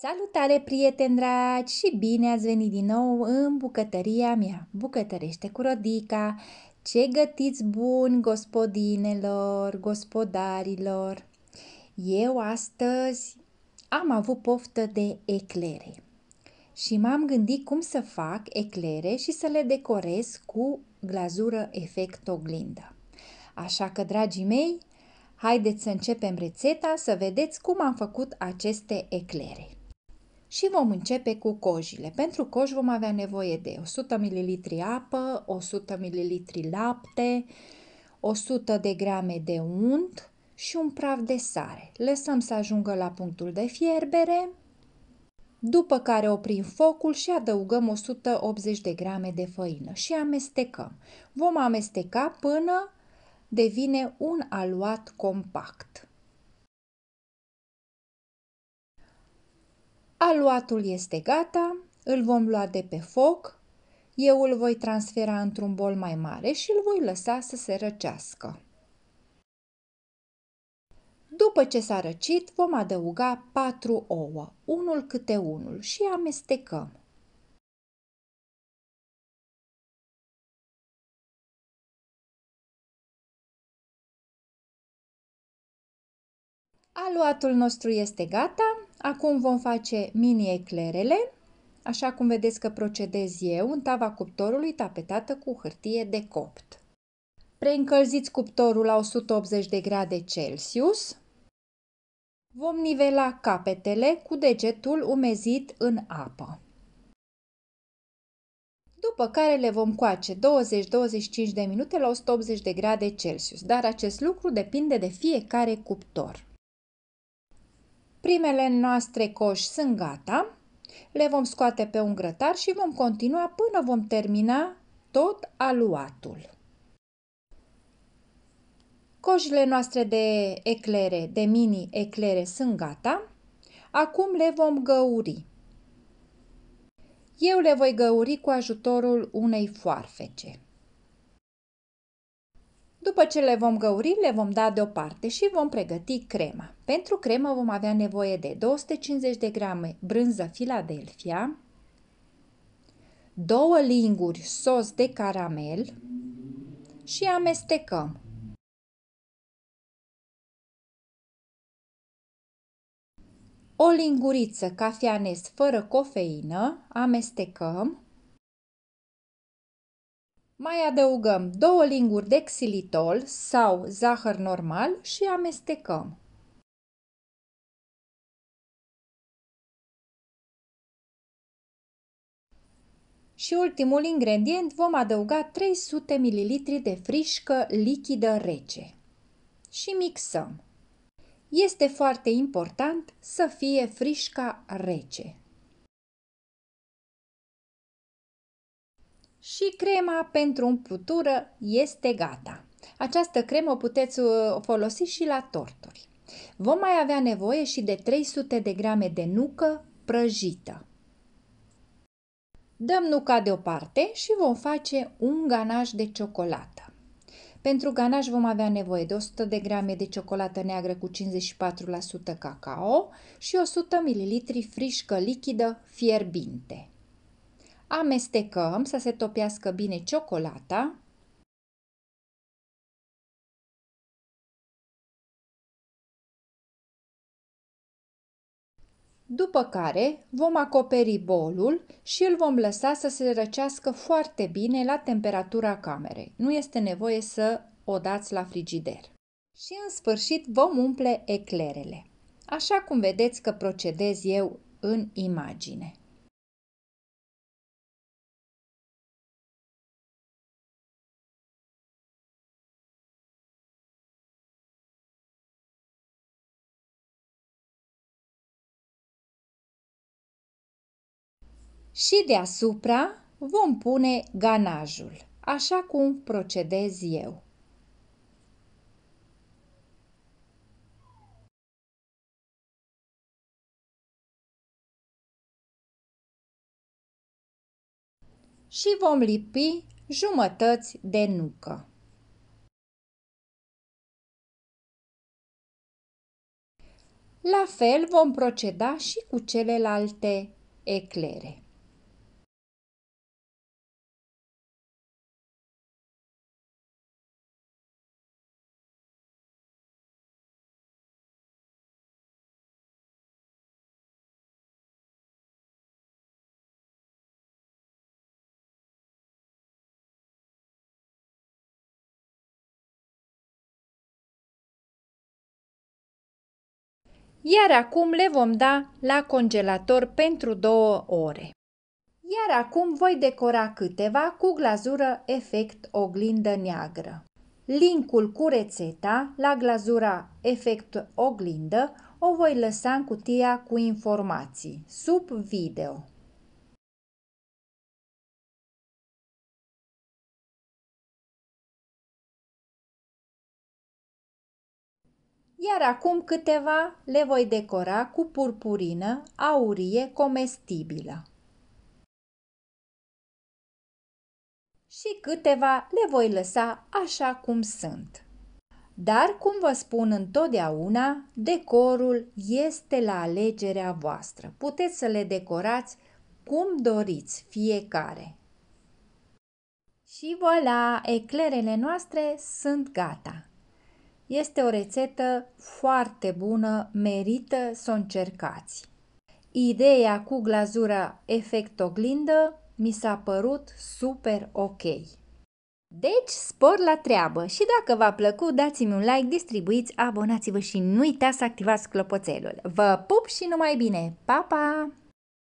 Salutare, prieteni dragi, și bine ați venit din nou în bucătăria mea. Bucătărește cu Rodica. Ce gătiți bun, gospodinelor, gospodarilor! Eu astăzi am avut poftă de eclere și m-am gândit cum să fac eclere și să le decorez cu glazură efect oglindă. Așa că, dragii mei, haideți să începem rețeta să vedeți cum am făcut aceste eclere. Și vom începe cu cojile. Pentru coj vom avea nevoie de 100 ml apă, 100 ml lapte, 100 de grame de unt și un praf de sare. Lăsăm să ajungă la punctul de fierbere, după care oprim focul și adăugăm 180 de grame de făină și amestecăm. Vom amesteca până devine un aluat compact. Aluatul este gata, îl vom lua de pe foc, eu îl voi transfera într-un bol mai mare și îl voi lăsa să se răcească. După ce s-a răcit, vom adăuga 4 ouă, unul câte unul, și amestecăm. Aluatul nostru este gata, Acum vom face mini eclerele, așa cum vedeți că procedez eu în tava cuptorului tapetată cu hârtie de copt. Preîncălziți cuptorul la 180 de grade Celsius. Vom nivela capetele cu degetul umezit în apă. După care le vom coace 20-25 de minute la 180 de grade Celsius, dar acest lucru depinde de fiecare cuptor. Primele noastre coși sunt gata, le vom scoate pe un grătar și vom continua până vom termina tot aluatul. Cojile noastre de eclere, de mini eclere sunt gata. Acum le vom găuri. Eu le voi găuri cu ajutorul unei foarfece. După ce le vom găuri, le vom da deoparte și vom pregăti crema. Pentru cremă vom avea nevoie de 250 de grame brânză Philadelphia, 2 linguri sos de caramel și amestecăm. O linguriță cafea nes fără cofeină, amestecăm mai adăugăm două linguri de xilitol sau zahăr normal și amestecăm. Și ultimul ingredient vom adăuga 300 ml de frișcă lichidă rece. Și mixăm. Este foarte important să fie frișca rece. și crema pentru umplutură este gata. Această cremă o puteți uh, folosi și la torturi. Vom mai avea nevoie și de 300 de grame de nucă prăjită. Dăm nuca deoparte și vom face un ganaj de ciocolată. Pentru ganaj vom avea nevoie de 100 de grame de ciocolată neagră cu 54% cacao și 100 ml frișcă lichidă fierbinte. Amestecăm să se topească bine ciocolata. După care vom acoperi bolul și îl vom lăsa să se răcească foarte bine la temperatura camerei. Nu este nevoie să o dați la frigider. Și în sfârșit vom umple eclerele, așa cum vedeți că procedez eu în imagine. și deasupra vom pune ganajul, așa cum procedez eu. și vom lipi jumătăți de nucă. La fel vom proceda și cu celelalte eclere. iar acum le vom da la congelator pentru două ore. Iar acum voi decora câteva cu glazură efect oglindă neagră. Linkul cu rețeta la glazura efect oglindă o voi lăsa în cutia cu informații, sub video. iar acum câteva le voi decora cu purpurină aurie comestibilă. Și câteva le voi lăsa așa cum sunt. Dar, cum vă spun întotdeauna, decorul este la alegerea voastră. Puteți să le decorați cum doriți fiecare. Și voilà, eclerele noastre sunt gata. Este o rețetă foarte bună, merită să o încercați. Ideea cu glazura efect oglindă mi s-a părut super ok. Deci, spor la treabă și dacă v-a plăcut, dați-mi un like, distribuiți, abonați-vă și nu uitați să activați clopoțelul. Vă pup și numai bine! Pa, pa!